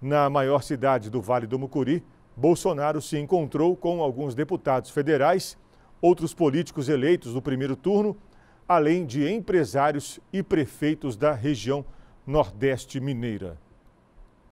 Na maior cidade do Vale do Mucuri, Bolsonaro se encontrou com alguns deputados federais, outros políticos eleitos no primeiro turno, além de empresários e prefeitos da região Nordeste Mineira.